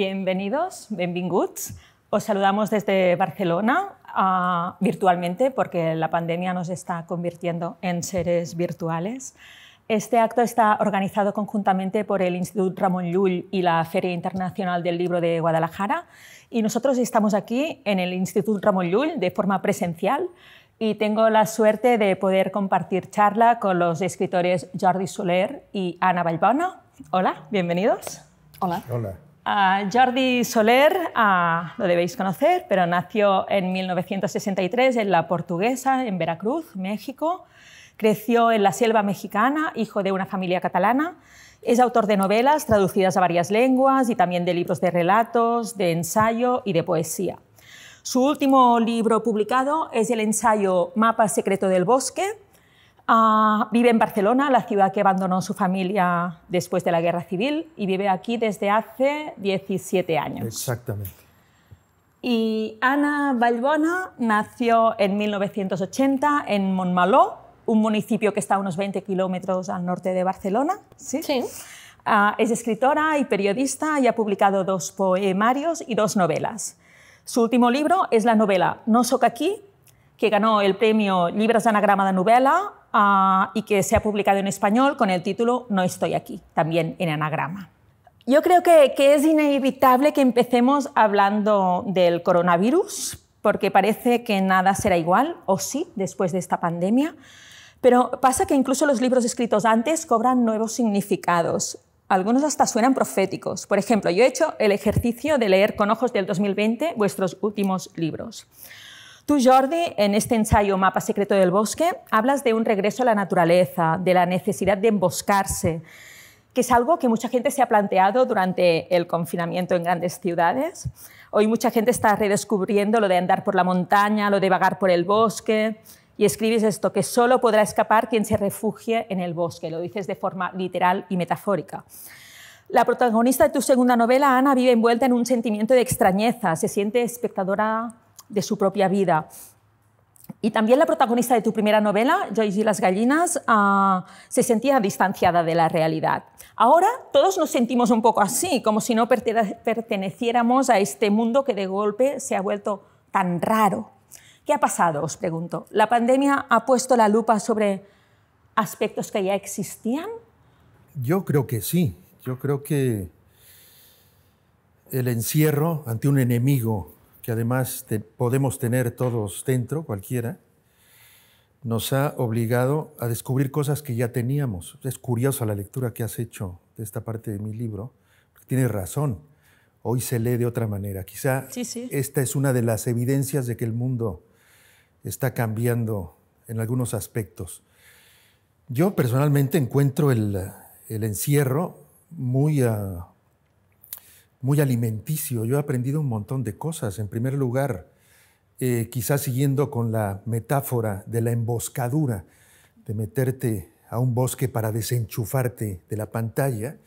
bienvenidos, bienvenidos. Os saludamos desde Barcelona ah, virtualmente porque la pandemia nos está convirtiendo en seres virtuales. Este acto está organizado conjuntamente por el Instituto Ramón Llull y la Feria Internacional del Libro de Guadalajara y nosotros estamos aquí en el Instituto Ramón Llull de forma presencial y tengo la suerte de poder compartir charla con los escritores Jordi Soler y Ana Vallbona. Hola, bienvenidos. Hola. Hola. Jordi Soler lo debéis conocer, pero nació en 1963 en La Portuguesa, en Veracruz, México. Creció en la selva mexicana, hijo de una familia catalana. Es autor de novelas traducidas a varias lenguas y también de libros de relatos, de ensayo y de poesía. Su último libro publicado es el ensayo Mapa Secreto del Bosque, Ah, vive en Barcelona, la ciudad que abandonó su familia después de la guerra civil, y vive aquí desde hace 17 años. Exactamente. Y Ana Balbona nació en 1980 en Montmaló, un municipio que está a unos 20 kilómetros al norte de Barcelona. Sí. Ah, es escritora y periodista y ha publicado dos poemarios y dos novelas. Su último libro es la novela No soca aquí, que ganó el premio Libros de Anagrama de Novela Ah, y que se ha publicado en español con el título No estoy aquí, también en anagrama. Yo creo que es inevitable que empecemos hablando del coronavirus, porque parece que nada será igual, o sí, después de esta pandemia. Pero pasa que incluso los libros escritos antes cobran nuevos significados. Algunos hasta suenan proféticos. Por ejemplo, yo he hecho el ejercicio de leer con ojos del 2020 vuestros últimos libros. Tú, Jordi, en este ensayo Mapa Secreto del Bosque, hablas de un regreso a la naturaleza, de la necesidad de emboscarse, que es algo que mucha gente se ha planteado durante el confinamiento en grandes ciudades. Hoy mucha gente está redescubriendo lo de andar por la montaña, lo de vagar por el bosque, y escribes esto, que solo podrá escapar quien se refugie en el bosque, lo dices de forma literal y metafórica. La protagonista de tu segunda novela, Ana, vive envuelta en un sentimiento de extrañeza, se siente espectadora de su propia vida. Y también la protagonista de tu primera novela, Joyce y las gallinas, ah, se sentía distanciada de la realidad. Ahora todos nos sentimos un poco así, como si no perteneciéramos a este mundo que de golpe se ha vuelto tan raro. ¿Qué ha pasado? Os pregunto. ¿La pandemia ha puesto la lupa sobre aspectos que ya existían? Yo creo que sí. Yo creo que el encierro ante un enemigo que además podemos tener todos dentro, cualquiera, nos ha obligado a descubrir cosas que ya teníamos. Es curiosa la lectura que has hecho de esta parte de mi libro. Tienes razón, hoy se lee de otra manera. Quizá esta es una de las evidencias de que el mundo está cambiando en algunos aspectos. Yo personalmente encuentro el, encierro muy ah, muy alimenticio. Yo he aprendido un montón de cosas. En primer lugar, eh, quizás siguiendo con la metáfora de la emboscadura, de meterte a un bosque para desenchufarte de la pantalla,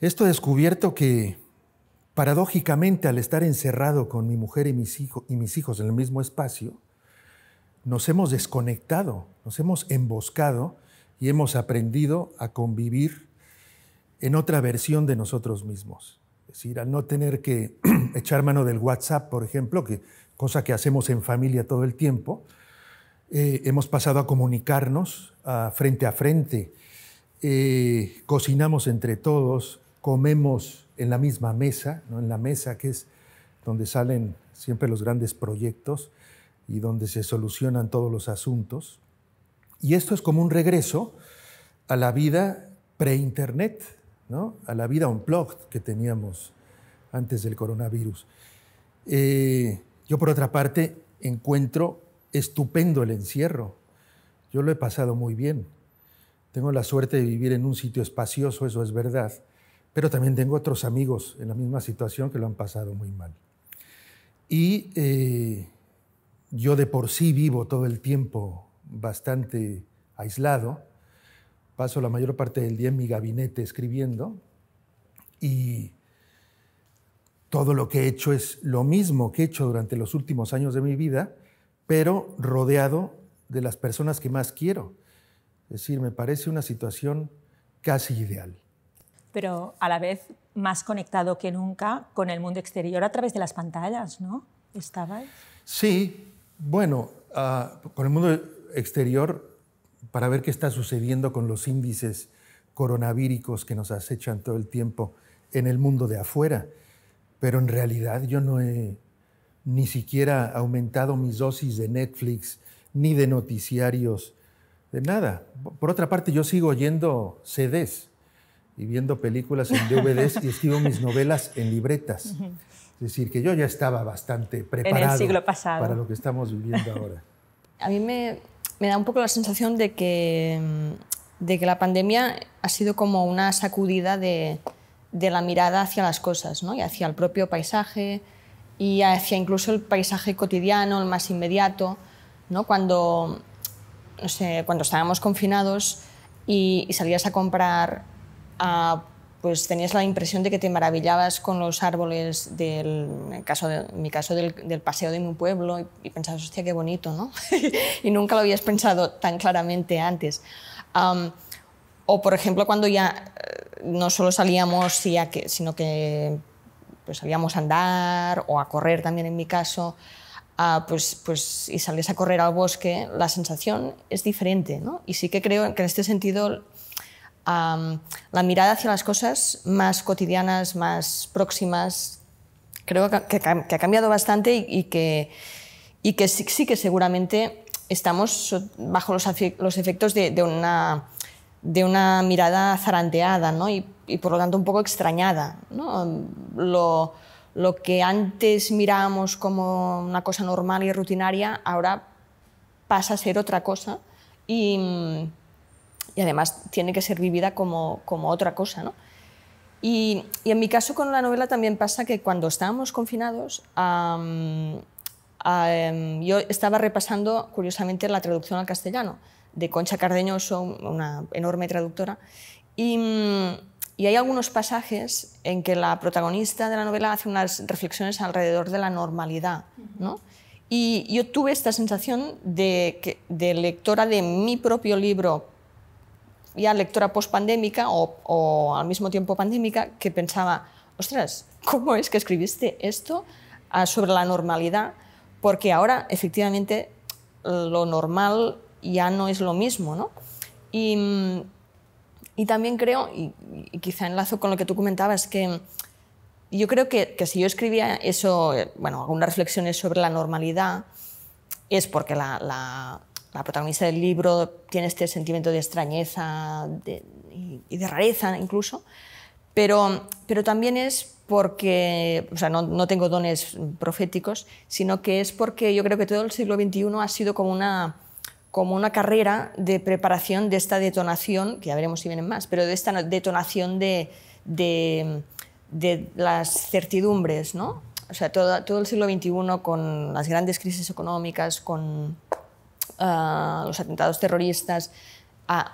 esto he descubierto que paradójicamente al estar encerrado con mi mujer y mis hijos en el mismo espacio, nos hemos desconectado, nos hemos emboscado y hemos aprendido a convivir en otra versión de nosotros mismos. Es decir, al no tener que echar mano del WhatsApp, por ejemplo, que, cosa que hacemos en familia todo el tiempo, eh, hemos pasado a comunicarnos frente a frente, eh, cocinamos entre todos, comemos en la misma mesa, en la mesa que es donde salen siempre los grandes proyectos y donde se solucionan todos los asuntos. Y esto es como un regreso a la vida pre-internet, a la vida unplugged que teníamos antes del coronavirus. Eh, yo, por otra parte, encuentro estupendo el encierro. Yo lo he pasado muy bien. Tengo la suerte de vivir en un sitio espacioso, eso es verdad, pero también tengo otros amigos en la misma situación que lo han pasado muy mal. Y eh, yo de por sí vivo todo el tiempo bastante aislado, paso la mayor parte del día en mi gabinete escribiendo y todo lo que he hecho es lo mismo que he hecho durante los últimos años de mi vida, pero rodeado de las personas que más quiero. Es decir, me parece una situación casi ideal. Pero a la vez más conectado que nunca con el mundo exterior a través de las pantallas, ¿no? ¿Estabais? Sí, bueno, ah, con el mundo exterior para ver qué está sucediendo con los índices coronavíricos que nos acechan todo el tiempo en el mundo de afuera. Pero en realidad yo no he ni siquiera aumentado mis dosis de Netflix, ni de noticiarios, de nada. Por otra parte, yo sigo oyendo CDs y viendo películas en DVDs y escribo mis novelas en libretas. Es decir, que yo ya estaba bastante preparado para lo que estamos viviendo ahora. A mí me, me da un poco la sensación de que, mm, de que la pandemia ha sido como una sacudida de, la mirada hacia las cosas, ¿no? y hacia el propio paisaje, y hacia incluso el paisaje cotidiano, el más inmediato. ¿no? Cuando, cuando estábamos confinados y, salías a comprar a pues tenías la impresión de que te maravillabas con los árboles del, caso de, mi caso, del, paseo de mi pueblo y, pensabas, hostia, qué bonito, ¿no? y nunca lo habías pensado tan claramente antes. o, por ejemplo, cuando ya eh, no solo salíamos, sino que pues, salíamos a andar o a correr también en mi caso, ah, pues, pues, y salías a correr al bosque, la sensación es diferente, ¿no? Y sí que creo que en este sentido la mirada hacia las cosas más cotidianas, más próximas, creo que, ha cambiado bastante y, que, y que sí, que seguramente estamos bajo los, efectos de, una, de, una, mirada zarandeada ¿no? y, por lo tanto un poco extrañada. ¿no? Lo, lo que antes mirábamos como una cosa normal y rutinaria, ahora pasa a ser otra cosa y, y además tiene que ser vivida como, como otra cosa. ¿no? Y, en mi caso con la novela también pasa que cuando estábamos confinados, yo estaba repasando curiosamente la traducción al castellano de Concha Cardeñoso, una enorme traductora, y, y, hay algunos pasajes en que la protagonista de la novela hace unas reflexiones alrededor de la normalidad. ¿no? Y yo tuve esta sensación de, de lectora de mi propio libro ya lectora pospandémica o, o al mismo tiempo pandémica que pensaba, ostras, ¿cómo es que escribiste esto ah, sobre la normalidad? Porque ahora efectivamente lo normal ya no es lo mismo, ¿no? Y, también creo, y, quizá enlazo con lo que tú comentabas, que yo creo que, si yo escribía eso, eh, bueno, algunas reflexiones sobre la normalidad, es porque la, la protagonista del libro tiene este sentimiento de extrañeza y, de rareza incluso, pero, pero también es porque, o sea, no, no, tengo dones proféticos, sino que es porque yo creo que todo el siglo XXI ha sido como una, como una carrera de preparación de esta detonación, que ya veremos si vienen más, pero de esta detonación de, de, de las certidumbres, ¿no? O sea, todo, todo el siglo XXI con las grandes crisis económicas, con los atentados terroristas,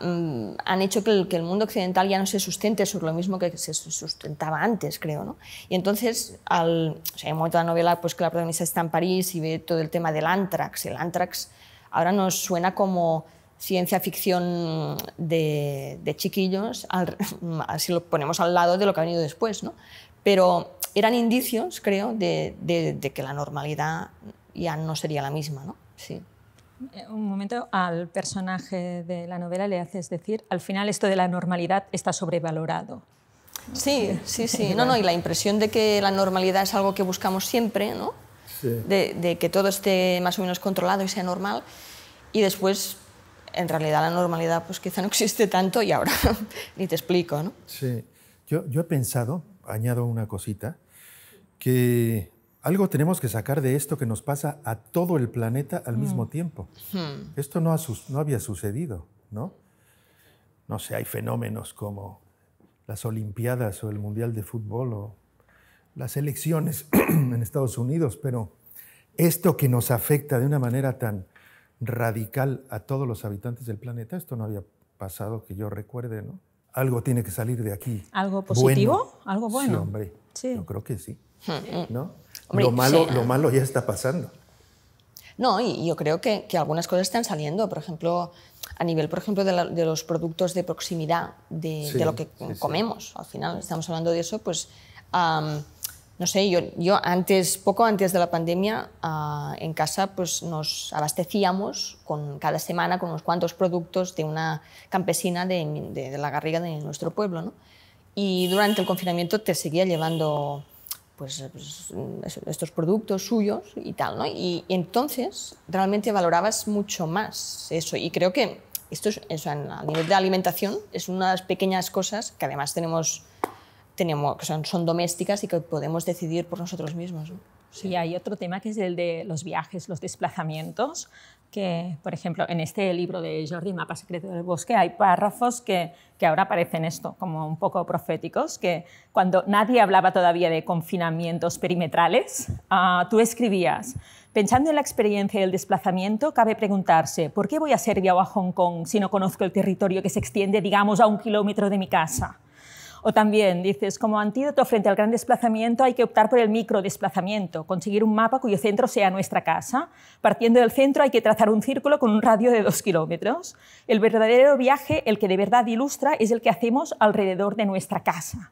mm, han hecho que el, mundo occidental ya no se sustente sobre lo mismo que se sustentaba antes, creo. ¿no? Y entonces, al, o sea, momento de la novela pues, que la protagonista está en París y ve todo el tema del antrax. El antrax ahora nos suena como ciencia ficción de, chiquillos, al, así lo ponemos al lado de lo que ha venido después, ¿no? Pero eran indicios, creo, de, de que la normalidad ya no sería la misma, ¿no? Sí. Eh, un momento, al personaje de la novela le haces decir, al final esto de la normalidad está sobrevalorado. Sí, sí, sí. No, no, y la impresión de que la normalidad es algo que buscamos siempre, ¿no? De, que todo esté más o menos controlado y sea normal. Y después, en realidad, la normalidad pues quizá no existe tanto y ahora ni te explico, ¿no? Sí. Yo, yo he pensado, añado una cosita, que algo tenemos que sacar de esto que nos pasa a todo el planeta al mismo mm. tiempo. Hmm. Esto no, no había sucedido, ¿no? No sé, hay fenómenos como las Olimpiadas o el Mundial de Fútbol o las elecciones en Estados Unidos, pero esto que nos afecta de una manera tan radical a todos los habitantes del planeta, esto no había pasado que yo recuerde, ¿no? Algo tiene que salir de aquí. ¿Algo positivo? ¿Algo bueno? Sí, hombre. Sí. Yo creo que sí. Hmm, hmm. ¿No? lo, malo, lo malo ya está pasando. No, y yo creo que, algunas cosas están saliendo. Por ejemplo, a nivel por ejemplo, de, los productos de proximidad, de, lo que comemos. Al final, estamos hablando de eso, pues. no sé, yo, yo, antes, poco antes de la pandemia, ah, en casa pues nos abastecíamos con, cada semana con unos cuantos productos de una campesina de, la garriga de nuestro pueblo. Y durante el confinamiento te seguía llevando pues, pues estos productos suyos y tal, ¿no? Y, entonces realmente valorabas mucho más eso. Y creo que esto es, a nivel de alimentación es una de las pequeñas cosas que además tenemos, tenemos que son, son domésticas y que podemos decidir por nosotros mismos. ¿no? Sí. hay otro tema que es el de los viajes, los desplazamientos que, por ejemplo, en este libro de Jordi, Mapa Secreto del Bosque, hay párrafos que, ahora parecen esto, como un poco proféticos, que cuando nadie hablaba todavía de confinamientos perimetrales, ah, tú escribías, pensando en la experiencia del desplazamiento, cabe preguntarse, ¿por qué voy a Serbia o a Hong Kong si no conozco el territorio que se extiende, digamos, a un kilómetro de mi casa? O también dices, como antídoto frente al gran desplazamiento hay que optar por el micro desplazamiento, conseguir un mapa cuyo centro sea nuestra casa. Partiendo del centro hay que trazar un círculo con un radio de dos kilómetros. El verdadero viaje, el que de verdad ilustra, es el que hacemos alrededor de nuestra casa.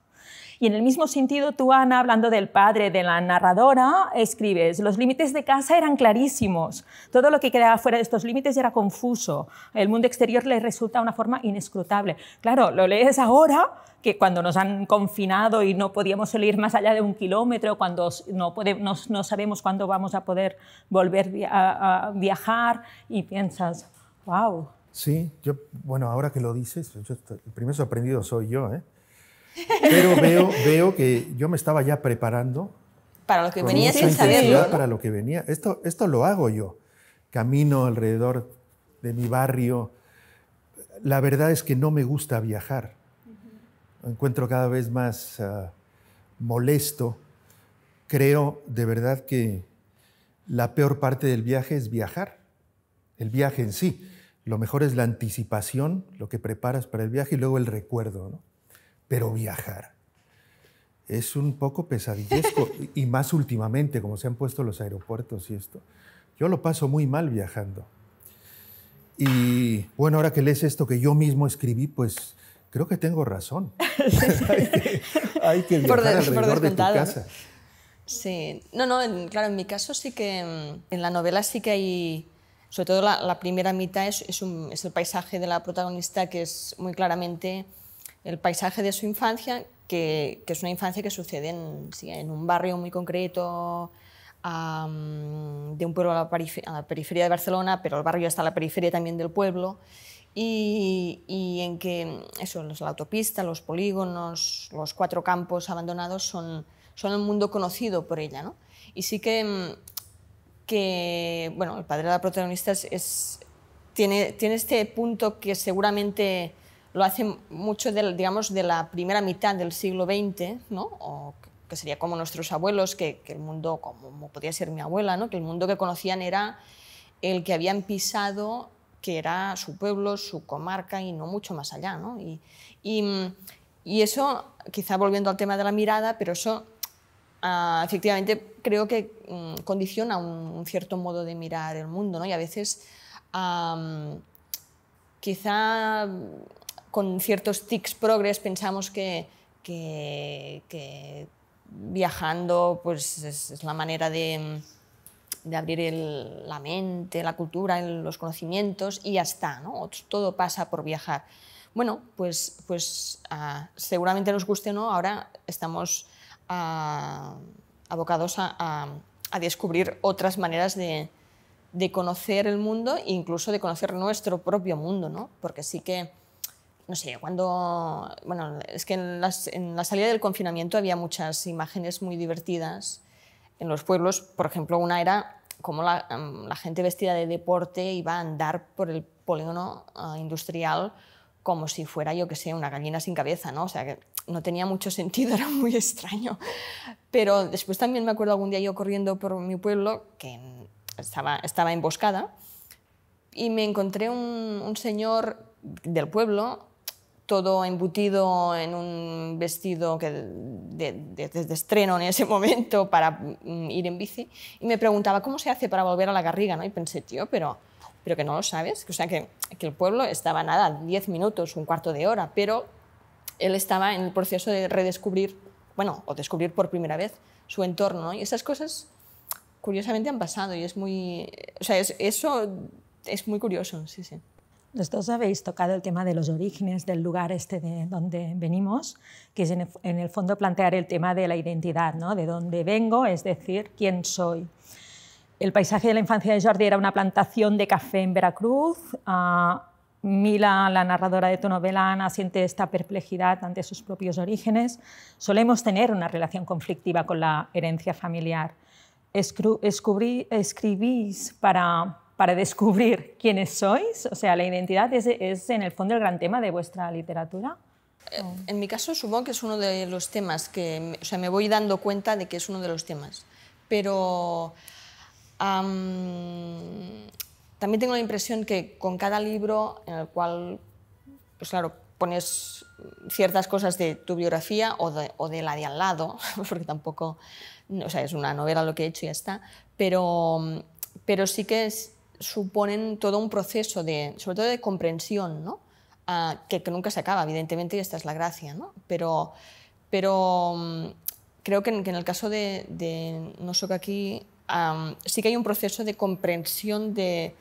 Y en el mismo sentido, tú, Ana, hablando del padre de la narradora, escribes, los límites de casa eran clarísimos, todo lo que quedaba fuera de estos límites era confuso, el mundo exterior le resulta una forma inescrutable. Claro, lo lees ahora que cuando nos han confinado y no podíamos salir más allá de un kilómetro, cuando no, no sabemos cuándo vamos a poder volver a viajar y piensas, wow. Sí, yo, bueno, ahora que lo dices, el primer sorprendido soy yo, ¿eh? Pero veo, veo que yo me estaba ya preparando. Para lo que venía Para lo que venía. Esto, esto lo hago yo. Camino alrededor de mi barrio. La verdad es que no me gusta viajar. Me encuentro cada vez más ah, molesto. Creo de verdad que la peor parte del viaje es viajar, el viaje en sí. Lo mejor es la anticipación, lo que preparas para el viaje y luego el recuerdo. ¿no? pero viajar es un poco pesadillesco y más últimamente, como se han puesto los aeropuertos y esto. Yo lo paso muy mal viajando. Y bueno, ahora que lees esto que yo mismo escribí, pues creo que tengo razón. hay, que, viajar por de, casa. Sí, no, no, claro, en mi caso sí que mm, en la novela sí que hay, sobre todo la, primera mitad es, es el paisaje de la protagonista que es muy claramente el paisaje de su infancia, que, es una infancia que sucede en, un barrio muy concreto, de un pueblo a la, periferia de Barcelona, pero el barrio está a la periferia también del pueblo, y, en que eso, la autopista, los polígonos, los cuatro campos abandonados son, son el mundo conocido por ella. Y sí que, que, bueno, el padre de la protagonista tiene, tiene este punto que seguramente lo hace mucho, de, digamos, de la primera mitad del siglo XX, que sería como nuestros abuelos, que, el mundo, como, podía ser mi abuela, que el mundo que conocían era el que habían pisado, que era su pueblo, su comarca y no mucho más allá. Y, eso, quizá volviendo al tema de la mirada, pero eso ah, efectivamente creo que mm, condiciona un, cierto modo de mirar el mundo y a veces quizá con ciertos tics progres pensamos que, viajando pues es, la manera de, abrir la mente, la cultura, los conocimientos y ya está, ¿no? todo pasa por viajar. Bueno, pues, pues ah, seguramente nos guste o no, ahora estamos ah, abocados a, descubrir otras maneras de, conocer el mundo e incluso de conocer nuestro propio mundo, ¿no? porque sí que no sé, cuando, bueno, es que en, la salida del confinamiento había muchas imágenes muy divertidas en los pueblos. Por ejemplo, una era como em, la, gente vestida de deporte iba a andar por el polígono eh, industrial como si fuera, yo que sé, una gallina sin cabeza, ¿no? O sea, que no tenía mucho sentido, era muy extraño. Pero después también me acuerdo algún día yo corriendo por mi pueblo, que estaba, estaba emboscada, y me encontré un señor del pueblo todo embutido en un vestido que de, estreno en ese momento para mm, ir en bici. Y me preguntaba, ¿cómo se hace para volver a la Garriga? ¿no? Y pensé, tío, pero, pero que no lo sabes. O sea, que, que el pueblo estaba nada, 10 minutos, un cuarto de hora, pero él estaba en el proceso de redescubrir, bueno, o descubrir por primera vez su entorno. Y esas cosas, curiosamente, han pasado y es muy. O sea, eso es muy curioso, sí, sí. Los dos habéis tocado el tema de los orígenes del lugar este de donde venimos, que es en el fondo plantear el tema de la identidad, ¿no? de dónde vengo, es decir, quién soy. El paisaje de la infancia de Jordi era una plantación de café en Veracruz. Ah, Mila, la narradora de tu novela, Ana, siente esta perplejidad ante sus propios orígenes. Solemos tener una relación conflictiva con la herencia familiar. escribís para para descubrir quiénes sois? O sea, la identidad es, es en el fondo el gran tema de vuestra literatura. Eh, en mi caso supongo que es uno de los temas que, o sea, me voy dando cuenta de que es uno de los temas, pero también tengo la impresión que con cada libro en el cual, pues claro, pones ciertas cosas de tu biografía o de, o de la de al lado, porque tampoco, o sea, es una novela lo que he hecho y ya está, pero, pero sí que es, suponen todo un proceso de, sobre todo de comprensión, ah, que, nunca se acaba, evidentemente, y esta es la gracia, Pero, pero mm, creo que en, el caso de, No aquí sí que hay un proceso de comprensión de,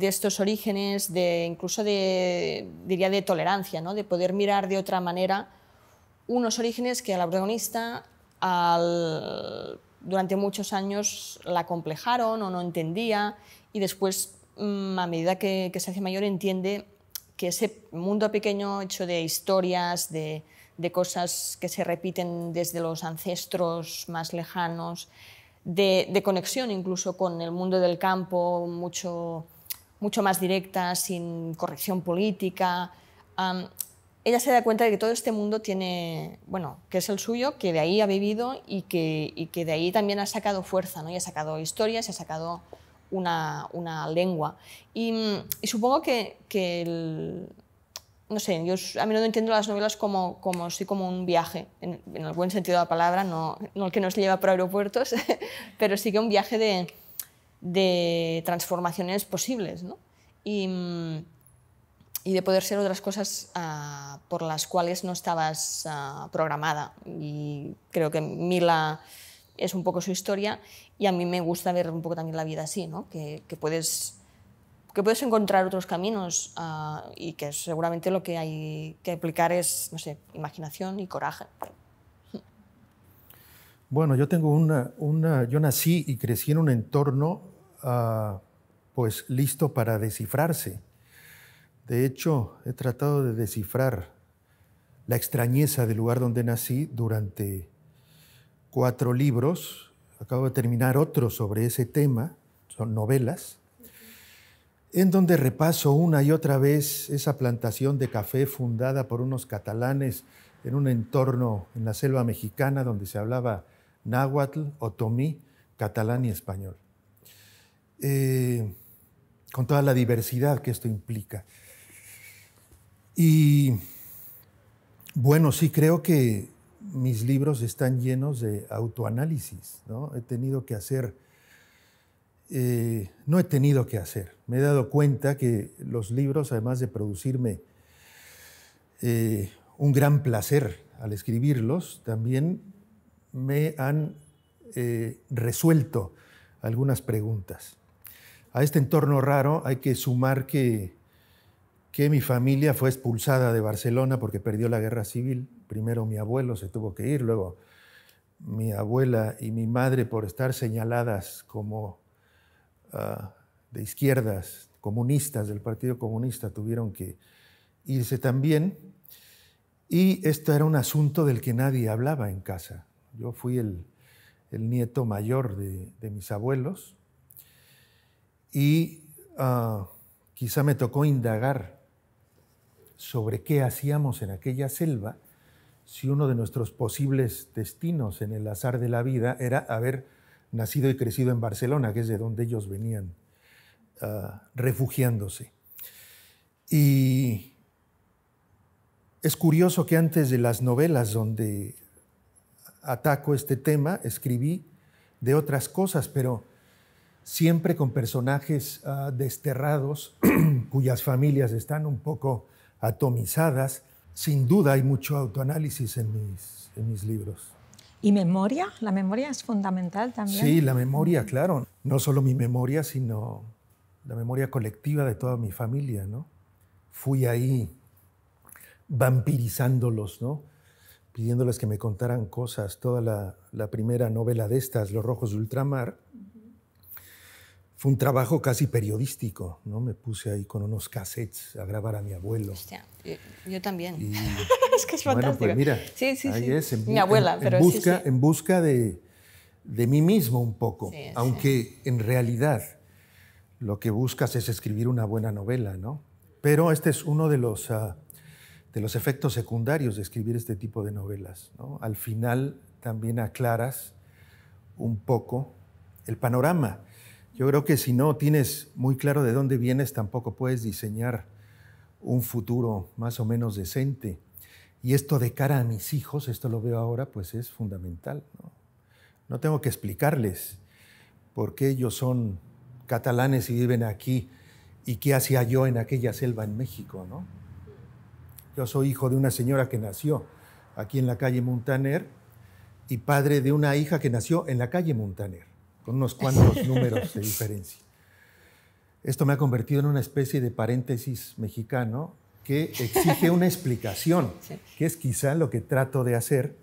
estos orígenes, de, incluso de, diría, de tolerancia, ¿no? De poder mirar de otra manera unos orígenes que a la protagonista al, durante muchos años la complejaron o no entendía y después, mm, a medida que, se hace mayor, entiende que ese mundo pequeño hecho de historias, de, cosas que se repiten desde los ancestros más lejanos, de, conexión incluso con el mundo del campo, mucho, mucho más directa, sin corrección política. ella se da cuenta de que todo este mundo tiene, bueno, que es el suyo, que de ahí ha vivido y que, y que de ahí también ha sacado fuerza, ¿no? Y ha sacado historias, y ha sacado una, lengua. Y, mm, supongo que, el, no sé, yo a menudo entiendo las novelas como, como como un viaje, en, el buen sentido de la palabra, no, el que nos lleva por aeropuertos, pero sí que un viaje de, transformaciones posibles, mm, Y, de poder ser otras cosas ah, por las cuales no estabas ah, programada. Y creo que Mila es un poco su historia y a mí me gusta ver un poco también la vida así, ¿no? que, puedes que puedes encontrar otros caminos ah, y que seguramente lo que hay que aplicar es, no sé, imaginación y coraje. Bueno, yo tengo una, yo nací y crecí en un entorno ah, pues listo para descifrarse. De hecho, he tratado de descifrar la extrañeza del lugar donde nací durante cuatro libros, acabo de terminar otro sobre ese tema, son novelas, en donde repaso una y otra vez esa plantación de café fundada por unos catalanes en un entorno en la selva mexicana donde se hablaba náhuatl, otomí, catalán y español. Eh, con toda la diversidad que esto implica. Y bueno, sí creo que mis libros están llenos de autoanálisis, ¿no? He tenido que hacer, eh, no he tenido que hacer, me he dado cuenta que los libros, además de producirme eh, un gran placer al escribirlos, también me han eh, resuelto algunas preguntas. A este entorno raro hay que sumar que que mi familia fue expulsada de Barcelona porque perdió la guerra civil. Primero mi abuelo se tuvo que ir, luego mi abuela y mi madre por estar señaladas como ah, de izquierdas, comunistas del Partido Comunista, tuvieron que irse también. Y esto era un asunto del que nadie hablaba en casa. Yo fui el, nieto mayor de, mis abuelos y ah, quizá me tocó indagar sobre qué hacíamos en aquella selva si uno de nuestros posibles destinos en el azar de la vida era haber nacido y crecido en Barcelona, que es de donde ellos venían ah, refugiándose. Y es curioso que antes de las novelas donde ataco este tema, escribí de otras cosas, pero siempre con personajes ah, desterrados cuyas familias están un poco atomizadas. Sin duda hay mucho autoanálisis en mis, en mis libros. ¿Y memoria? La memoria es fundamental también. Sí, la memoria, mm. claro. No solo mi memoria, sino la memoria colectiva de toda mi familia, ¿no? Fui ahí vampirizándolos, ¿no? Pidiéndoles que me contaran cosas. Toda la, la primera novela de estas, Los Rojos de Ultramar, fue un trabajo casi periodístico, ¿no? Me puse ahí con unos cassettes a grabar a mi abuelo. yo, también. es que es bueno, mira, ahí es, mi abuela, busca, En busca de, mí mismo un poco, aunque en realidad lo que buscas es escribir una buena novela, ¿no? Pero este es uno de los, ah, de los efectos secundarios de escribir este tipo de novelas, Al final también aclaras un poco el panorama yo creo que si no tienes muy claro de dónde vienes, tampoco puedes diseñar un futuro más o menos decente. Y esto de cara a mis hijos, esto lo veo ahora, pues es fundamental. No, tengo que explicarles por qué ellos son catalanes y viven aquí y qué hacía yo en aquella selva en México, ¿no? Yo soy hijo de una señora que nació aquí en la calle Montaner y padre de una hija que nació en la calle Montaner con unos cuantos números de diferencia. Esto me ha convertido en una especie de paréntesis mexicano que exige una explicación, que es quizá lo que trato de hacer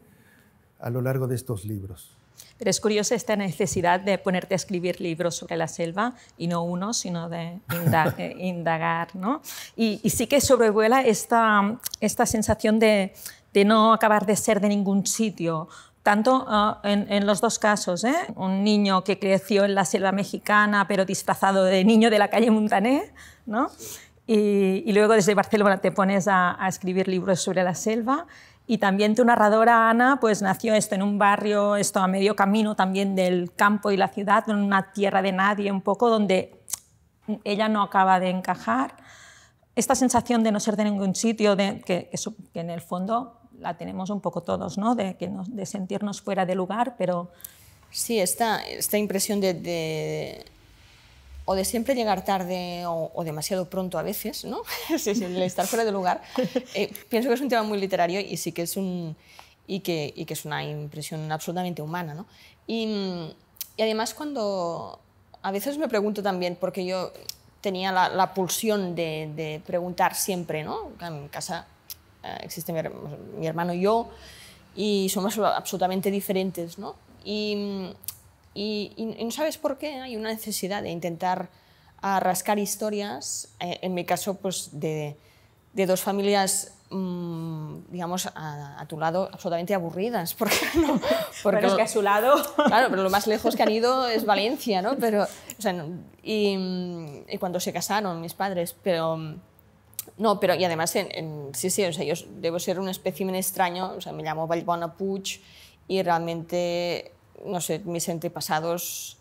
a lo largo de estos libros. Pero es curiosa esta necesidad de ponerte a escribir libros sobre la selva, y no uno, sino de eh, indagar. ¿no? Y, sí que sobrevuela esta, esta sensación de, de no acabar de ser de ningún sitio, tanto ah, en, los dos casos. ¿eh? Un niño que creció en la selva mexicana, pero disfrazado de niño de la calle Montané, ¿no? y, luego desde Barcelona te pones a, escribir libros sobre la selva. Y también tu narradora, Ana, pues nació esto en un barrio, esto a medio camino también del campo y la ciudad, en una tierra de nadie un poco, donde ella no acaba de encajar. Esta sensación de no ser de ningún sitio, que en el fondo la tenemos un poco todos, ¿no? De, que nos, de sentirnos fuera de lugar, pero... Sí, esta, esta impresión de, o de siempre llegar tarde o, demasiado pronto a veces, ¿no? sí, sí, el estar fuera de lugar. Eh, pienso que es un tema muy literario y sí que es, un, y que, y que es una impresión absolutamente humana, ¿no? Y, además cuando... A veces me pregunto también, porque yo tenía la, pulsión de, de, preguntar siempre, ¿no? En casa eh, existe mi, hermano y yo, y somos absolutamente diferentes, ¿no? Y, no sabes por qué, hay una necesidad de intentar rascar historias, eh, en mi caso, pues de, dos familias mm, digamos, a, tu lado absolutamente aburridas. Porque, no, porque es que a su lado... Claro, pero lo más lejos que han ido es Valencia, ¿no? Pero, y, y, cuando se casaron mis padres, pero no, pero y además, sí, sí, o sea, yo debo ser un espécimen extraño, o sea, me llamo Vallbona Puig y realmente, no sé, mis antepasados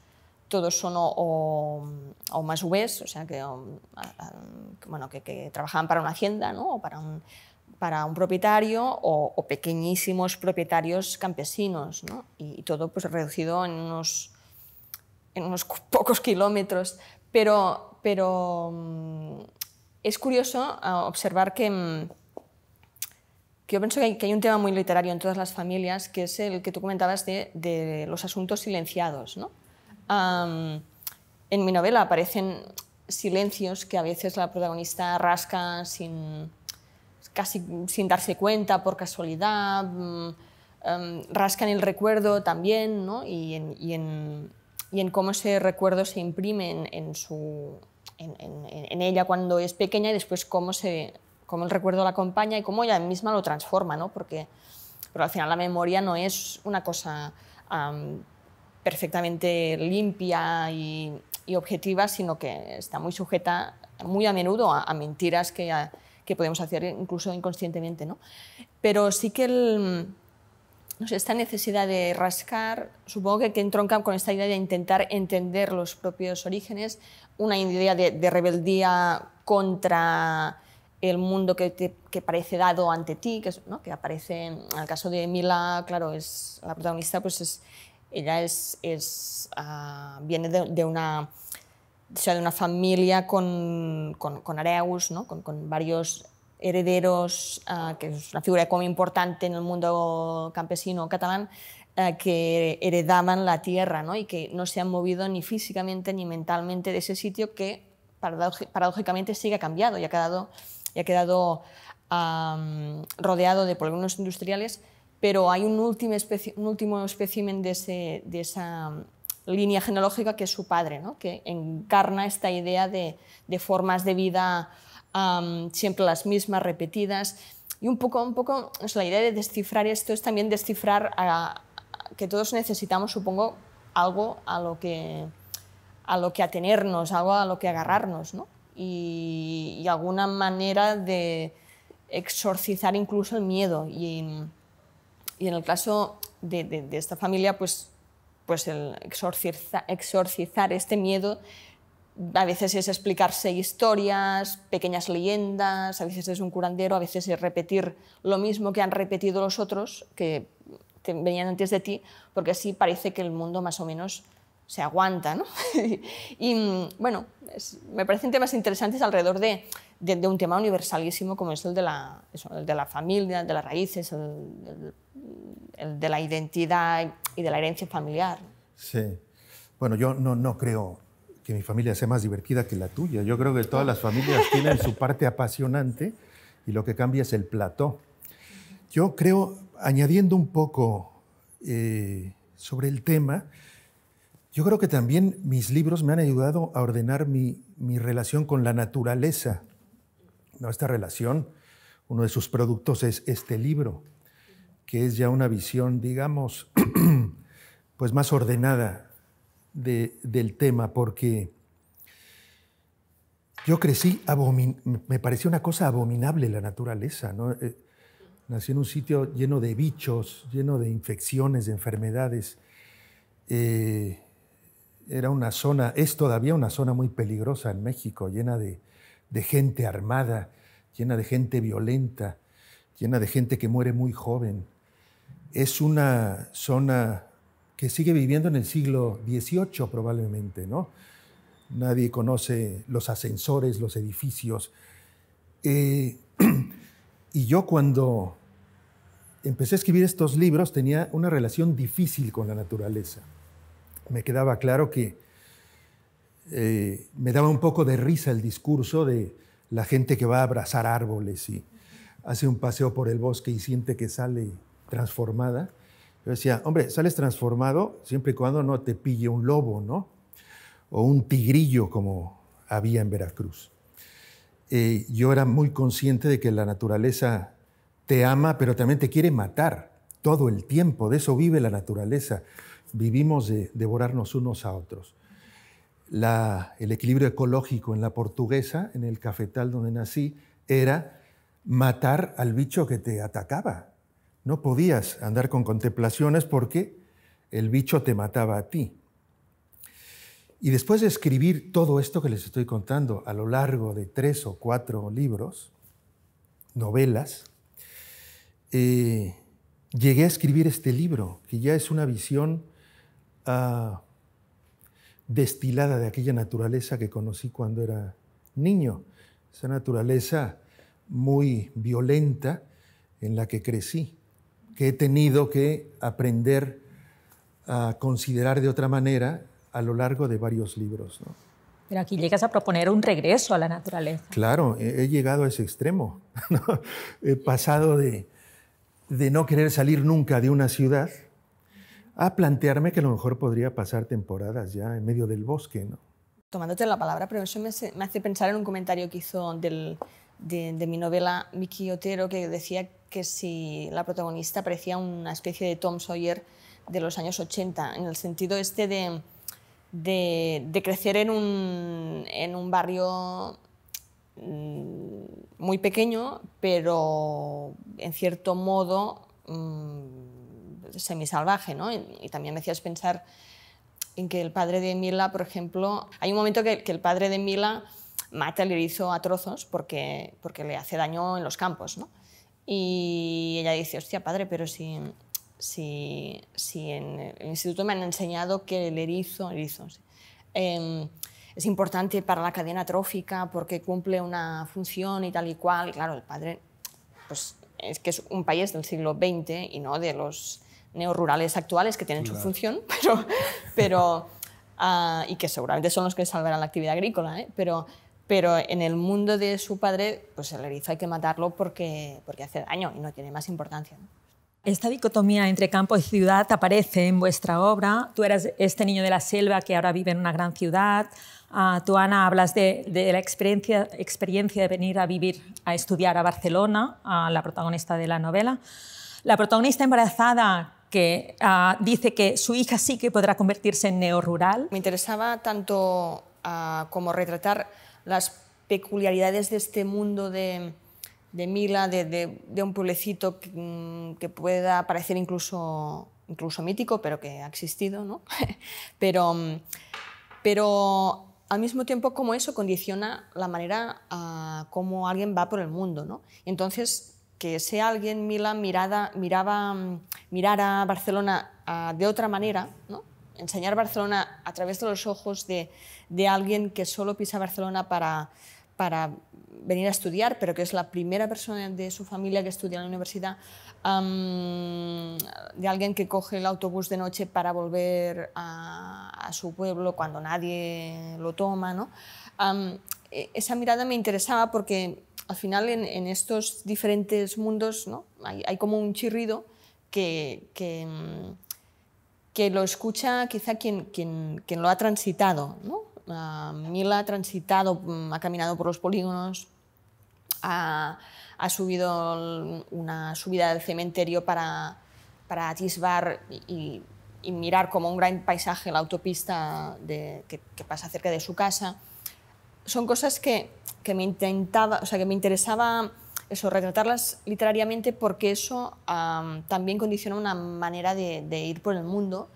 todos son o, o, más hués, o sea, que, que, trabajaban para una hacienda ¿no? o para un, para un propietario o, pequeñísimos propietarios campesinos, ¿no? y, todo pues reducido en unos, en unos pocos kilómetros, pero, pero mm, es curioso ah, observar mm, que, yo pienso que hay, un tema muy literario en todas las familias, que es el que tú comentabas de, los asuntos silenciados. en mi novela aparecen silencios que a veces la protagonista rasca sin, casi sin darse cuenta, por casualidad, mm, rasca en el recuerdo también y, en, cómo ese recuerdo se imprime en su en, ella cuando es pequeña y después cómo, se, cómo el recuerdo la acompaña y cómo ella misma lo transforma, ¿no? Porque, pero al final la memoria no es una cosa perfectamente limpia y, objetiva, sino que está muy sujeta muy a menudo a, mentiras que, que podemos hacer incluso inconscientemente, ¿no? Pero sí que el esta necesidad de rascar, supongo que, que, entronca con esta idea de intentar entender los propios orígenes, una idea de, rebeldía contra el mundo que, parece dado ante ti, que, ¿no? que aparece en el caso de Mila, claro, es la protagonista, pues ella es, ah, viene de, una de una familia con, areus, con, varios herederos, eh, que es una figura como importante en el mundo campesino catalán, eh, que heredaban la tierra ¿no? y que no se han movido ni físicamente ni mentalmente de ese sitio que paradójicamente sigue cambiado y ha quedado, quedado rodeado de polígonos industriales, pero hay un último, un último espécimen de, de esa mm, línea genealógica que es su padre, que encarna esta idea de formas de vida siempre las mismas, repetidas. Y un poco, un poco la idea de descifrar esto es también descifrar a, que todos necesitamos, supongo, algo a lo que, a lo que atenernos, algo a lo que agarrarnos, ¿no? Y, alguna manera de exorcizar incluso el miedo. Y, y en el caso de, esta familia, pues, pues el exorcizar este miedo a veces es explicarse historias, pequeñas leyendas, a veces es un curandero, a veces es repetir lo mismo que han repetido los otros que venían antes de ti, porque así parece que el mundo más o menos se aguanta. y bueno, me parecen temas interesantes alrededor de, un tema universalísimo como es el de la, de la familia, de las raíces, de la identidad y de la herencia familiar. Sí. Bueno, yo no, no creo que mi familia sea más divertida que la tuya. Yo creo que todas las familias tienen su parte apasionante y lo que cambia es el plató. Yo creo, añadiendo un poco eh, sobre el tema, yo creo que también mis libros me han ayudado a ordenar mi, mi relación con la naturaleza. ¿No? Esta relación, uno de sus productos es este libro, que es ya una visión, digamos, pues más ordenada del tema, porque yo crecí, me pareció una cosa abominable la naturaleza. Eh, nací en un sitio lleno de bichos, lleno de infecciones, de enfermedades. Eh, era una zona, es todavía una zona muy peligrosa en México, llena de gente armada, llena de gente violenta, llena de gente que muere muy joven. Es una zona que sigue viviendo en el siglo XVIII probablemente, ¿no? Nadie conoce los ascensores, los edificios. Eh, y yo cuando empecé a escribir estos libros tenía una relación difícil con la naturaleza. Me quedaba claro que eh, me daba un poco de risa el discurso de la gente que va a abrazar árboles y hace un paseo por el bosque y siente que sale transformada yo decía, hombre, sales transformado siempre y cuando no te pille un lobo, ¿no? O un tigrillo como había en Veracruz. Eh, yo era muy consciente de que la naturaleza te ama, pero también te quiere matar todo el tiempo. De eso vive la naturaleza. Vivimos de devorarnos unos a otros. el equilibrio ecológico en la portuguesa, en el cafetal donde nací, era matar al bicho que te atacaba. No podías andar con contemplaciones porque el bicho te mataba a ti. Y después de escribir todo esto que les estoy contando a lo largo de tres o cuatro libros, novelas, eh, llegué a escribir este libro, que ya es una visión ah, destilada de aquella naturaleza que conocí cuando era niño, esa naturaleza muy violenta en la que crecí que he tenido que aprender a considerar de otra manera a lo largo de varios libros. Pero aquí llegas a proponer un regreso a la naturaleza. Claro, he, llegado a ese extremo. He pasado de, de no querer salir nunca de una ciudad a plantearme que a lo mejor podría pasar temporadas ya en medio del bosque. ¿no? Tomándote la palabra, pero eso me hace pensar en un comentario que hizo del, de, mi novela Miki Otero, que decía que si la protagonista parecía una especie de Tom Sawyer de los años 80, en el sentido este de, crecer en un, barrio mm, muy pequeño, pero en cierto modo mm, semisalvaje. ¿no? Y, también me hacías pensar en que el padre de Mila, por ejemplo, hay un momento que el padre de Mila mata el erizo a trozos porque, porque le hace daño en los campos. ¿no? Y ella dice, hostia, padre, pero si, si, si en el instituto me han enseñado que el erizo, em, es importante para la cadena trófica porque cumple una función y tal y cual, y claro, el padre, pues es que es un país del siglo XX y no de los neorurales actuales que tienen su función, pero... pero ah, y que seguramente son los que salvarán la actividad agrícola, ¿eh? pero, pero en el mundo de su padre, pues el erizo hay que matarlo porque, porque hace daño y no tiene más importancia. Esta dicotomía entre campo y ciudad aparece en vuestra obra. Tú eras este niño de la selva que ahora vive en una gran ciudad. Ah, tú, Ana, hablas de, la experiencia, experiencia, de venir a vivir, a estudiar a Barcelona, a la protagonista de la novela. La protagonista embarazada que ah, dice que su hija sí que podrá convertirse en neorural. Me interesaba tanto ah, como retratar las peculiaridades de este mundo de, Mila, de, un pueblecito mm, que, pueda parecer incluso, incluso mítico, pero que ha existido, ¿no? pero, mm, pero al mismo tiempo como eso condiciona la manera ah, como alguien va por el mundo, ¿no? Entonces, que sea alguien, Mila, mirada, miraba, mm, mirara Barcelona ah, de otra manera, ¿no? enseñar Barcelona a través de los ojos de, alguien que solo pisa Barcelona para, para venir a estudiar, pero que es la primera persona de su familia que estudia en la universidad, de alguien que coge el autobús de noche para volver a, su pueblo cuando nadie lo toma. ¿no? E, esa mirada me interesaba porque al final en, estos diferentes mundos ¿no? hay, como un chirrido que que lo escucha quizá quien, quien, quien lo ha transitado. ¿no? Uh, ha transitado, mm, ha caminado por los polígonos, ha, ha subido una subida del cementerio para, para atisbar y, mirar como un gran paisaje la autopista de, que, que, pasa cerca de su casa. Son cosas que, que me intentaba, o sea, que me interesaba eso, retratarlas literariamente porque eso también condiciona una manera de, ir por el mundo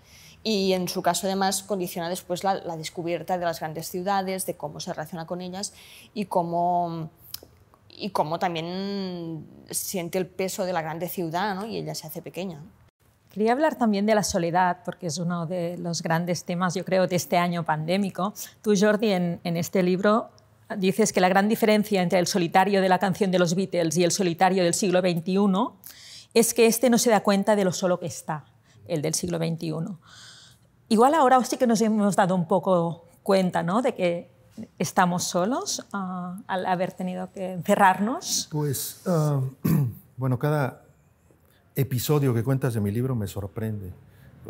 y en su caso además condiciona después la, descubierta de las grandes ciudades, de cómo se relaciona con ellas y cómo, y cómo también siente el peso de la grande ciudad ¿no? y ella se hace pequeña. Quería hablar también de la soledad, porque es uno de los grandes temas, yo creo, de este año pandémico. Tú, Jordi, en este libro dices que la gran diferencia entre el solitario de la canción de los Beatles y el solitario del siglo XXI es que este no se da cuenta de lo solo que está, el del siglo XXI. Igual ahora sí que nos hemos dado un poco cuenta de que estamos solos ah, al haber tenido que encerrarnos. Pues, ah, bueno, cada episodio que cuentas de mi libro me sorprende.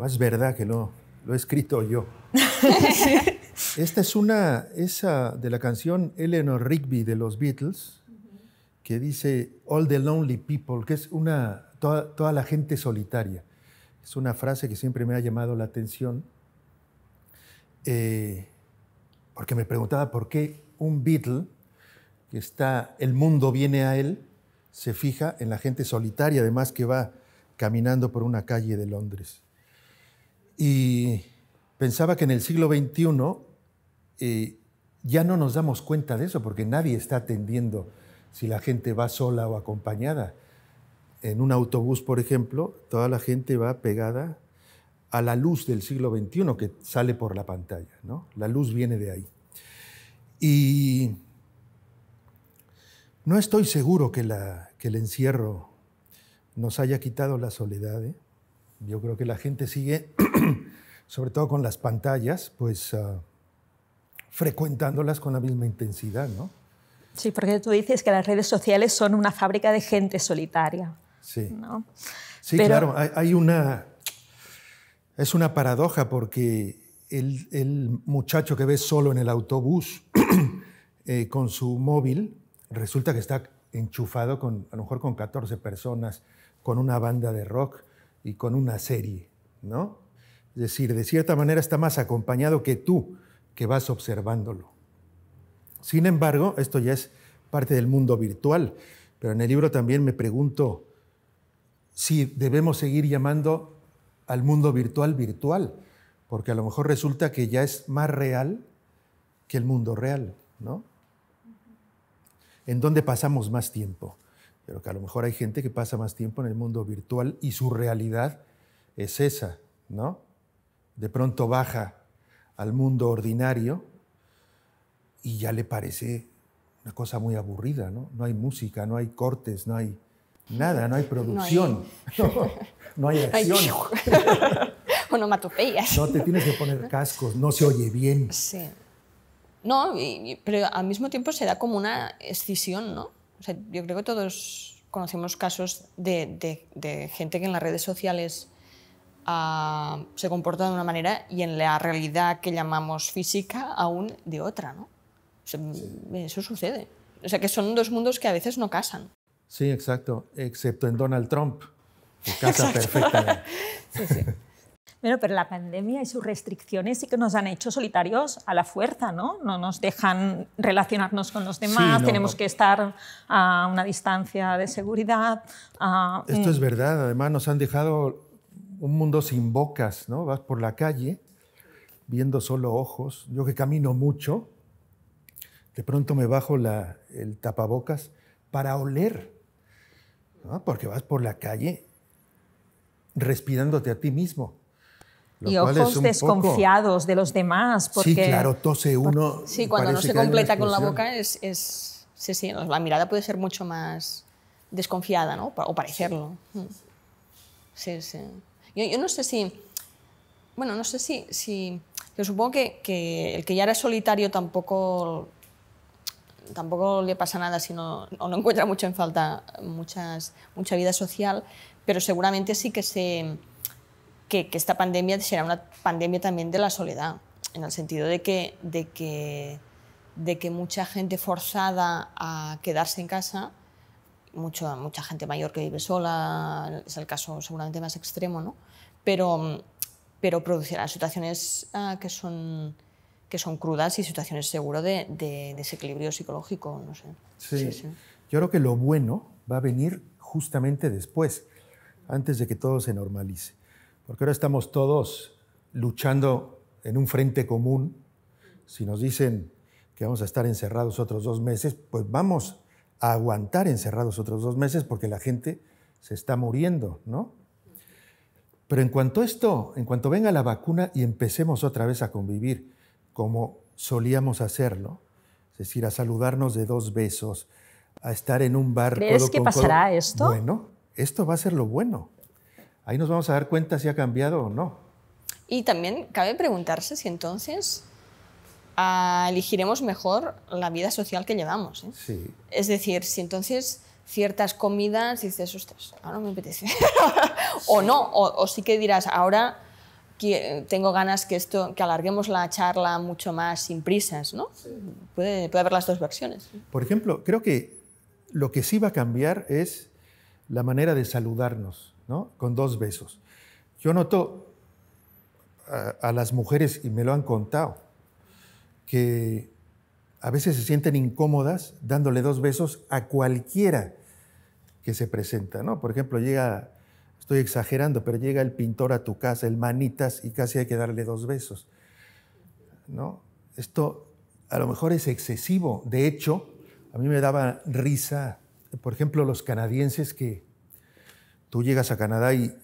Es verdad que lo, lo he escrito yo. Esta es una, esa de la canción Eleanor Rigby de los Beatles, que dice All the Lonely People, que es una, toda, la gente solitaria. Es una frase que siempre me ha llamado la atención, eh, porque me preguntaba por qué un Beatle, que está, el mundo viene a él, se fija en la gente solitaria, además que va caminando por una calle de Londres. Y pensaba que en el siglo XXI eh, ya no nos damos cuenta de eso porque nadie está atendiendo si la gente va sola o acompañada. En un autobús, por ejemplo, toda la gente va pegada a la luz del siglo XXI que sale por la pantalla, ¿no? La luz viene de ahí. Y no estoy seguro que, la, el encierro nos haya quitado la soledad. ¿eh? Yo creo que la gente sigue, sobre todo con las pantallas, pues ah, frecuentándolas con la misma intensidad, ¿no? Sí, porque tú dices que las redes sociales son una fábrica de gente solitaria. Sí. Sí, claro, hay, una. Es una paradoja porque el, muchacho que ves solo en el autobús eh, con su móvil resulta que está enchufado con, a lo mejor con 14 personas, con una banda de rock y con una serie, ¿no? Es decir, de cierta manera está más acompañado que tú que vas observándolo. Sin embargo, esto ya es parte del mundo virtual, pero en el libro también me pregunto si debemos seguir llamando al mundo virtual virtual, porque a lo mejor resulta que ya es más real que el mundo real, ¿no? En donde pasamos más tiempo, pero que a lo mejor hay gente que pasa más tiempo en el mundo virtual y su realidad es esa, ¿no? De pronto baja al mundo ordinario y ya le parece una cosa muy aburrida, ¿no? No hay música, no hay cortes, no hay nada, no hay producción, no hay, no acción. Onomatopeyas. No, te tienes que poner cascos, no se oye bien. Sí. No, pero al mismo tiempo se da como una escisión, ¿no? yo creo que todos conocemos casos de gente que en las redes sociales Ah, se comporta de una manera y en la realidad que llamamos física aún de otra, ¿no? Eso sucede. O sea, que son dos mundos que a veces no casan. Sí, exacto, excepto en Donald Trump, que casa Bueno, pero la pandemia y sus restricciones sí que nos han hecho solitarios a la fuerza, ¿no? No nos dejan relacionarnos con los demás, tenemos que estar a una distancia de seguridad. Esto es verdad, además nos han dejado un mundo sin bocas, ¿no? Vas por la calle viendo solo ojos. Yo que camino mucho, de pronto me bajo la, el tapabocas para oler, ¿no? porque vas por la calle respirándote a ti mismo. Y ojos desconfiados de los demás. Porque, sí, claro, tose uno. sí, cuando no se completa con la boca, es, es sí, sí, la mirada puede ser mucho más desconfiada, ¿no? O parecerlo. Sí, sí. Mm. Yo, no sé si... Bueno, no sé si... si yo supongo que, el que ya era solitario tampoco tampoco le pasa nada si no, o no encuentra mucho en falta muchas, mucha vida social, pero seguramente sí que, que esta pandemia será una pandemia también de la soledad, en el sentido de que, de que, de que mucha gente forzada a quedarse en casa, mucho, mucha gente mayor que vive sola, es el caso seguramente más extremo, ¿no? pero, pero producirá situaciones ah, que, son, que son crudas y situaciones seguro de, desequilibrio psicológico, no sé. sí. yo creo que lo bueno va a venir justamente después, antes de que todo se normalice, porque ahora estamos todos luchando en un frente común. Si nos dicen que vamos a estar encerrados otros dos meses, pues vamos aguantar encerrados otros dos meses porque la gente se está muriendo, ¿no? Pero en cuanto esto, en cuanto venga la vacuna y empecemos otra vez a convivir como solíamos hacerlo, es decir, a saludarnos de dos besos, a estar en un bar. ¿Crees que pasará esto? Bueno, esto va a ser lo bueno. Ahí nos vamos a dar cuenta si ha cambiado o no. Y también cabe preguntarse si entonces Ah, elegiremos mejor la vida social que llevamos. ¿eh? Es decir, si entonces ciertas comidas dices, ostras, ahora me apetece. o no, o, sí que dirás, ahora que tengo ganas que esto que alarguemos la charla mucho más sin prisas, ¿no? Puede, haber las dos versiones. Por ejemplo, creo que lo que sí va a cambiar es la manera de saludarnos, ¿no? Con dos besos. Yo noto a las mujeres, y me lo han contado, que a veces se sienten incómodas dándole dos besos a cualquiera que se presenta, ¿no? Por ejemplo, llega, estoy exagerando, pero llega el pintor a tu casa, el manitas, y casi hay que darle dos besos, ¿no? Esto a lo mejor es excesivo. De hecho, a mí me daba risa, por ejemplo, los canadienses que tú llegas a Canadá y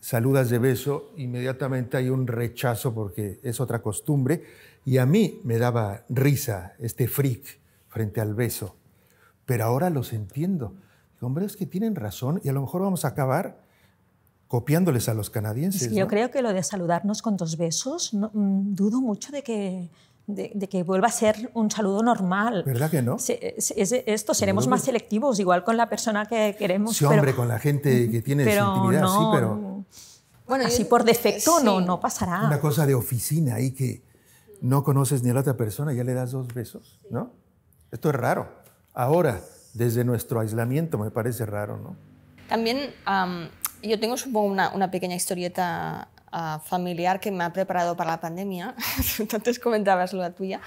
saludas de beso, inmediatamente hay un rechazo porque es otra costumbre y a mí me daba risa este freak frente al beso, pero ahora los entiendo. hombre, es que tienen razón y a lo mejor vamos a acabar copiándoles a los canadienses. Yo creo que lo de saludarnos con dos besos, no, mm, dudo mucho de que, de, que vuelva a ser un saludo normal. ¿Verdad que no? esto, pues seremos más selectivos, igual con la persona que queremos. Sí, hombre, con la gente que tiene pero intimidad, sí, pero... Bueno, así por defecto no, no pasará. Una cosa de oficina ahí que no conoces ni a la otra persona, ya le das dos besos, ¿no? Esto es raro. Ahora, desde nuestro aislamiento, me parece raro, ¿no? También yo tengo, supongo, una, pequeña historieta ah, familiar que me ha preparado para la pandemia. Antes comentabas lo tuya.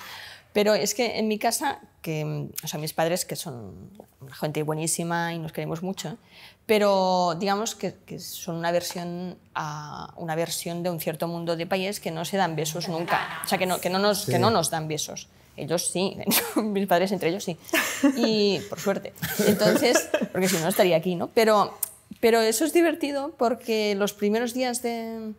Pero es que en mi casa, que, o sea, mis padres, que son una gente buenísima y nos queremos mucho, pero digamos que, son una versión, a, una versión de un cierto mundo de país que no se dan besos nunca. O sea, que no, que no, nos, que no nos dan besos. Ellos sí, mis padres entre ellos sí. Y por suerte. Entonces, porque si no estaría aquí, ¿no? Pero, pero eso es divertido porque los primeros días de,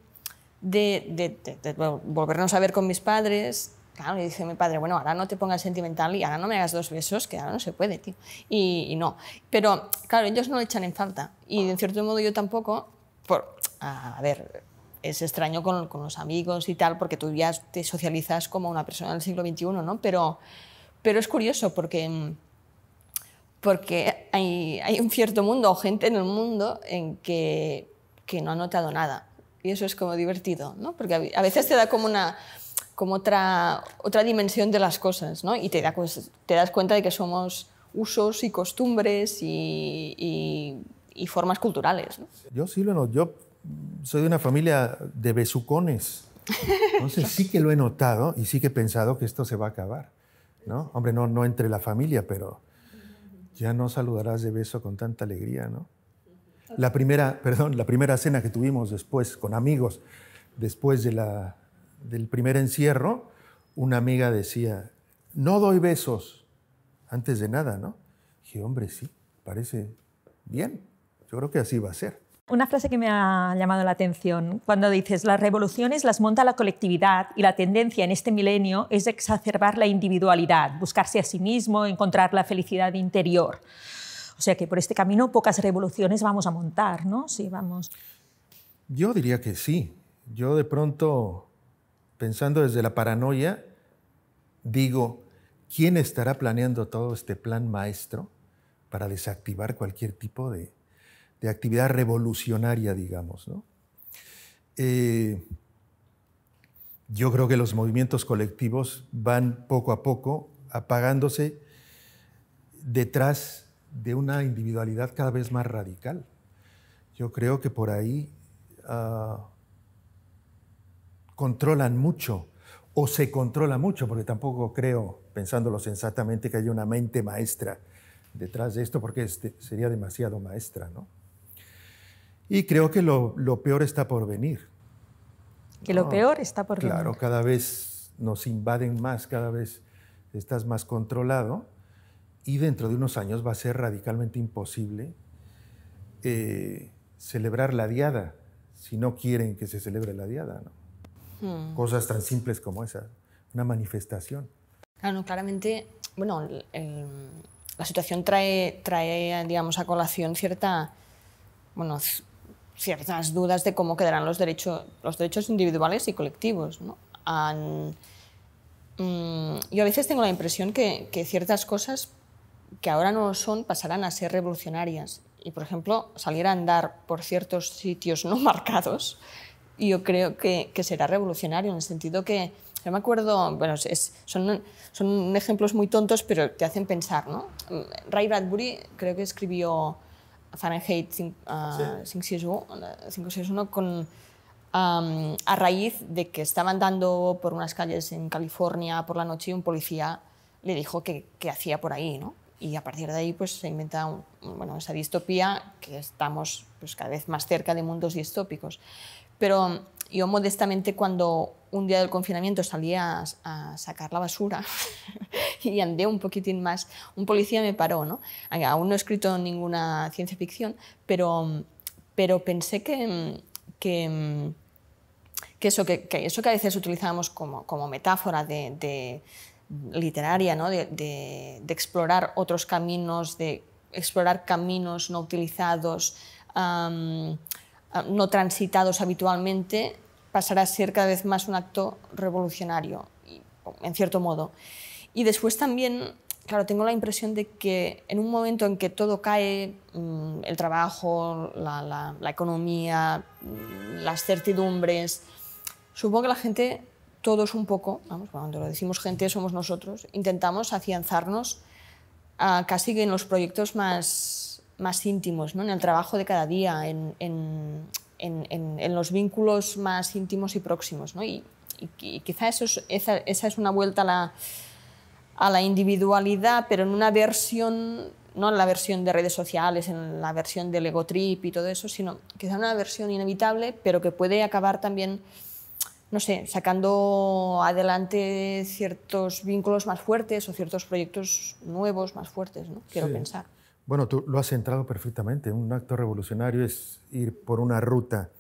de, de, volvernos a ver con mis padres, Claro, y dice mi padre, bueno, ahora no te pongas sentimental y ahora no me hagas dos besos, que ahora no se puede, tío. Y, no. Pero, claro, ellos no lo echan en falta. Y, en cierto modo, yo tampoco, por, a ver, es extraño con, los amigos y tal, porque tú ya te socializas como una persona del siglo XXI, ¿no? Pero, pero es curioso porque, porque hay, un cierto mundo o gente en el mundo en que, que no ha notado nada. Y eso es como divertido, ¿no? Porque a veces te da como una como otra, otra dimensión de las cosas, ¿no? Y te, te das cuenta de que somos usos y costumbres y, formas culturales. ¿no? Yo sí lo Yo soy de una familia de besucones. Entonces sí que lo he notado y sí que he pensado que esto se va a acabar. ¿no? Hombre, no, no entre la familia, pero ya no saludarás de beso con tanta alegría, ¿no? La primera, perdón, la primera cena que tuvimos después con amigos, después de la del primer encierro, una amiga decía, no doy besos antes de nada, ¿no? dije, hombre, sí, parece bien. Yo creo que así va a ser. Una frase que me ha llamado la atención, cuando dices, las revoluciones las monta la colectividad y la tendencia en este milenio es exacerbar la individualidad, buscarse a sí mismo, encontrar la felicidad interior. O sea que por este camino pocas revoluciones vamos a montar, ¿no? Sí, vamos. Yo diría que sí. Yo de pronto pensando desde la paranoia, digo, ¿quién estará planeando todo este plan maestro para desactivar cualquier tipo de, actividad revolucionaria, digamos? Eh, yo creo que los movimientos colectivos van poco a poco apagándose detrás de una individualidad cada vez más radical. Yo creo que por ahí ah, controlan mucho o se controla mucho, porque tampoco creo, pensándolo sensatamente, que haya una mente maestra detrás de esto, porque este sería demasiado maestra, ¿no? Y creo que lo, peor está por venir. Que lo ah, peor está por venir. Claro, cada vez nos invaden más, cada vez estás más controlado y dentro de unos años va a ser radicalmente imposible eh, celebrar la diada si no quieren que se celebre la diada, ¿no? Cosas tan simples como esa, una manifestación. Claro, claramente, bueno, la situación trae, trae, digamos, a colación cierta, bueno, ciertas dudas de cómo quedarán los, derechos, los derechos individuales y colectivos. ¿no? Mm, yo a veces tengo la impresión que, que ciertas cosas que ahora no lo son pasarán a ser revolucionarias y, por ejemplo, salir a andar por ciertos sitios no marcados y yo creo que, será revolucionario en el sentido que, yo me acuerdo, bueno, son, son ejemplos muy tontos, pero te hacen pensar, ¿no? Mm, Ray Bradbury creo que escribió Fahrenheit 561 ah, con, a raíz de que estaba andando por unas calles en California por la noche y un policía le dijo que, hacía por ahí, ¿no? Y a partir de ahí pues, se inventa bueno, esa distopía que estamos pues, cada vez más cerca de mundos distópicos. Pero yo modestamente cuando un día del confinamiento salí a, sacar la basura y andé un poquitín más, un policía me paró, ¿no? Aún no he escrito ninguna ciencia ficción, pero, pero pensé que, eso, que, eso que a veces utilizábamos como, como metáfora de, literaria, de, explorar otros caminos, de explorar caminos no utilizados, Ah, no transitados habitualmente, pasará a ser cada vez más un acto revolucionario, en cierto modo. Y después también, claro, tengo la impresión de que en un momento en que todo cae, mm, el trabajo, la, economía, mm, las certidumbres, supongo que la gente, todos un poco, vamos, cuando lo decimos gente, somos nosotros, intentamos afianzarnos a ah, casi que en los proyectos más más íntimos, ¿no? en el trabajo de cada día, en, en, en, los vínculos más íntimos y próximos. ¿no? Y, y, quizá eso esa, es una vuelta a la, a la, individualidad, pero en una versión, no en la versión de redes sociales, en la versión del ego trip y todo eso, sino quizá una versión inevitable, pero que puede acabar también no sé, sacando adelante ciertos vínculos más fuertes o ciertos proyectos nuevos más fuertes, ¿no? Quiero pensar. Bueno, tú lo has centrado perfectamente. Un acto revolucionario es ir por una ruta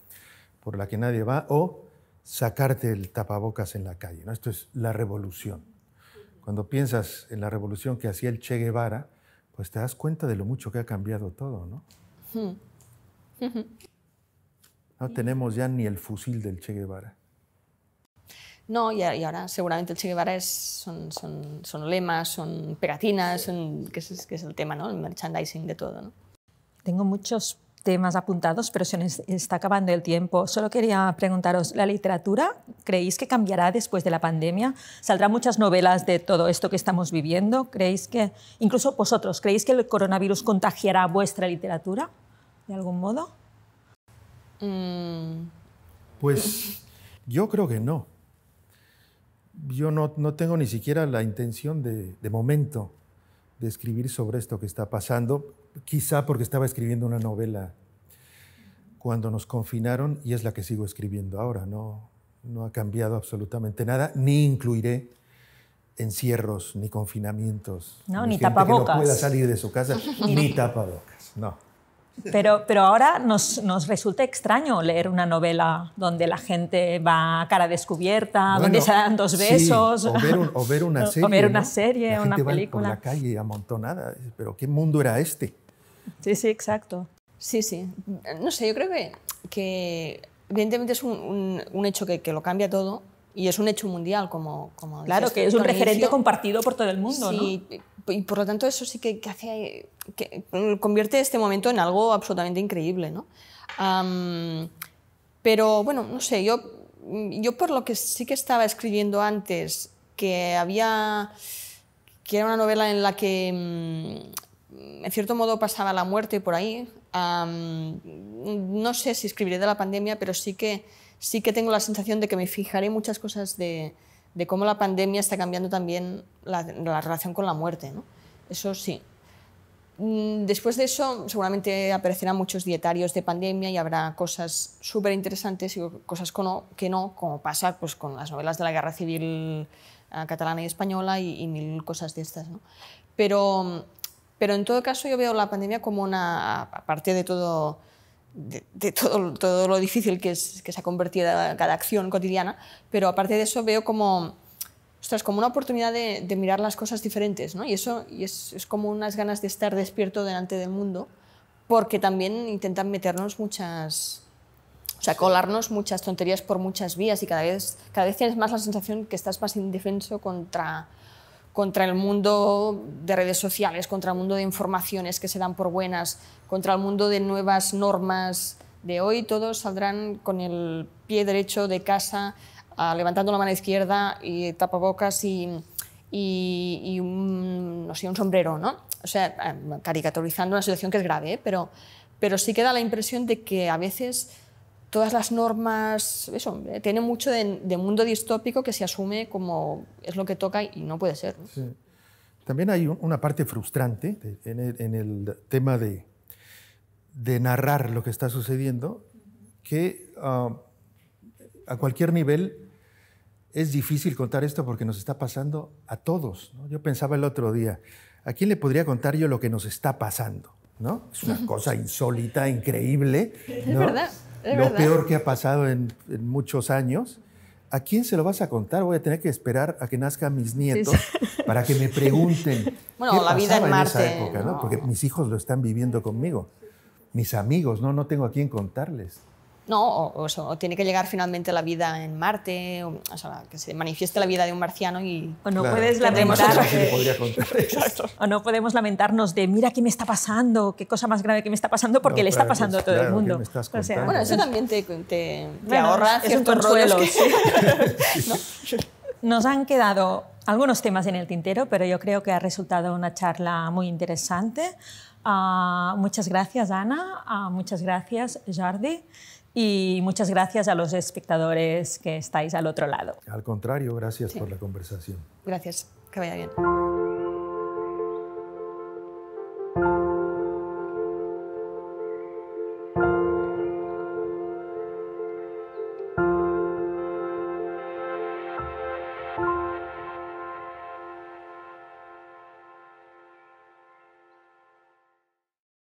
por la que nadie va o sacarte el tapabocas en la calle. ¿no? Esto es la revolución. Cuando piensas en la revolución que hacía el Che Guevara, pues te das cuenta de lo mucho que ha cambiado todo, ¿no? Hmm. No tenemos ya ni el fusil del Che Guevara. No, y, ahora seguramente el Che Guevara son, lemas, son pegatinas, son, que, es, el tema, el merchandising de todo. Tengo muchos temas apuntados, pero se nos está acabando el tiempo. Solo quería preguntaros, ¿la literatura creéis que cambiará después de la pandemia? ¿Saldrán muchas novelas de todo esto que estamos viviendo? ¿Creéis que, incluso vosotros, creéis que el coronavirus contagiará vuestra literatura de algún modo? Mm. Pues yo creo que no yo no, tengo ni siquiera la intención de, momento de escribir sobre esto que está pasando, quizá porque estaba escribiendo una novela cuando nos confinaron y es la que sigo escribiendo ahora, no, ha cambiado absolutamente nada, ni incluiré encierros, ni confinamientos, no, ni, tapabocas. que no pueda salir de su casa, ni tapabocas, no. Pero, pero ahora nos, nos, resulta extraño leer una novela donde la gente va a cara descubierta, donde se dan dos besos. o, ver una serie. O ver una, serie, una película. Va la calle amontonada. Pero ¿qué mundo era este? Sí, sí, exacto. Sí, sí. No sé, yo creo que, evidentemente es un, un, un hecho que, que, lo cambia todo, y es un hecho mundial, como... como claro, que es un referente compartido por todo el mundo. Sí, y por lo tanto eso sí que, hace, que convierte este momento en algo absolutamente increíble. ¿no? pero bueno, no sé, yo, yo por lo que sí que estaba escribiendo antes, que había... que era una novela en la que, mm, en cierto modo, pasaba la muerte por ahí. no sé si escribiré de la pandemia, pero sí que sí que tengo la sensación de que me fijaré muchas cosas de, cómo la pandemia está cambiando también la, relación con la muerte. ¿no? Eso sí. Mm, después de eso, seguramente aparecerán muchos dietarios de pandemia y habrá cosas súper interesantes y cosas que no, como pasa pues, con las novelas de la Guerra Civil eh, catalana y española y, mil cosas de estas. ¿no? Pero, pero en todo caso yo veo la pandemia como una, aparte de todo de, todo, todo, lo difícil que, se ha convertido cada acción cotidiana, pero aparte de eso veo como, como una oportunidad de, mirar las cosas diferentes, ¿no? Y eso y es, como unas ganas de estar despierto delante del mundo, porque también intentan meternos muchas... O sea, colarnos muchas tonterías por muchas vías y cada vez, cada vez tienes más la sensación que estás más indefenso contra, contra el mundo de redes sociales, contra el mundo de informaciones que se dan por buenas, contra el mundo de nuevas normas de hoy, todos saldrán con el pie derecho de casa, ah, levantando la mano izquierda y tapabocas y, un, no sé, un sombrero, ¿no? O sea, ah, caricaturizando una situación que es grave, ¿eh? pero, pero sí que da la impresión de que a veces todas las normas, eso, eh, tiene mucho de, mundo distópico que se asume como es lo que toca y no puede ser. También hay una parte frustrante en el, tema de, narrar lo que está sucediendo, que ah, a cualquier nivel es difícil contar esto porque nos está pasando a todos. Yo pensaba el otro día, ¿a quién le podría contar yo lo que nos está pasando? ¿No? Es una cosa insólita, increíble. Es verdad lo peor que ha pasado en, muchos años. ¿A quién se lo vas a contar? Voy a tener que esperar a que nazcan mis nietos para que me pregunten. bueno, la vida en Marte. Porque mis hijos lo están viviendo conmigo. Mis amigos, no, no tengo a quién contarles. No, o, tiene que llegar finalmente la vida en Marte, o, sea, que se manifieste la vida de un marciano y... O no, puedes o no podemos lamentarnos de, mira qué me está pasando, qué cosa más grave que me está pasando, porque le está pasando a todo el mundo. bueno, eso también te, ahorra ciertos un Nos han quedado algunos temas en el tintero, pero yo creo que ha resultado una charla muy interesante. Ah, muchas gracias, Ana. Ah, muchas gracias, Jordi y muchas gracias a los espectadores que estáis al otro lado. Al contrario, gracias por la conversación. Gracias, que vaya bien.